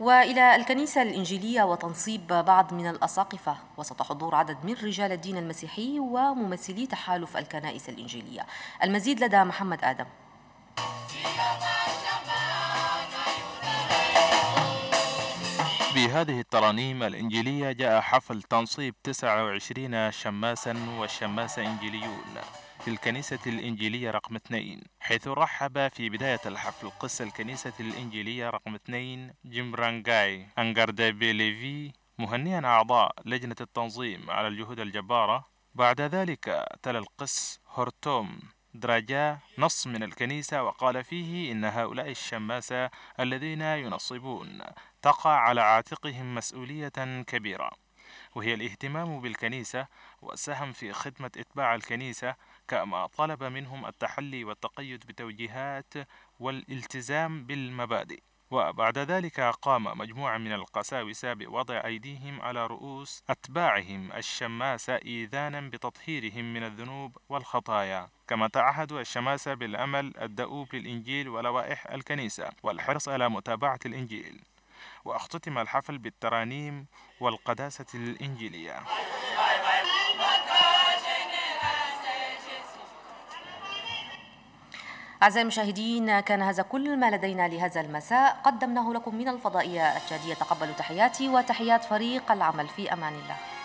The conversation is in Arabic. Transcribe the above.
والى الكنيسه الانجيليه وتنصيب بعض من الاساقفه وسط حضور عدد من رجال الدين المسيحي وممثلي تحالف الكنائس الانجيليه المزيد لدى محمد ادم وفي هذه الترانيم الإنجيلية جاء حفل تنصيب 29 شماسا وشماسة إنجيليون في الكنيسة الإنجيلية رقم 2 حيث رحب في بداية الحفل قس الكنيسة الإنجيلية رقم 2 جيم رانجاي بيليفي مهنيا أعضاء لجنة التنظيم على الجهود الجبارة بعد ذلك تلا القس هورتوم درجة نص من الكنيسة وقال فيه إن هؤلاء الشماسة الذين ينصبون تقع على عاتقهم مسؤولية كبيرة وهي الاهتمام بالكنيسة والسهم في خدمة إتباع الكنيسة كما طلب منهم التحلي والتقيد بتوجيهات والالتزام بالمبادئ وبعد ذلك قام مجموعة من القساوسة بوضع أيديهم على رؤوس أتباعهم الشماسة إيذانا بتطهيرهم من الذنوب والخطايا كما تعهدوا الشماسة بالأمل الدؤوب للإنجيل ولوائح الكنيسة والحرص على متابعة الإنجيل واختتم الحفل بالترانيم والقداسة الإنجيلية أعزائي المشاهدين كان هذا كل ما لدينا لهذا المساء قدمناه لكم من الفضائية التشادية تقبلوا تحياتي وتحيات فريق العمل في أمان الله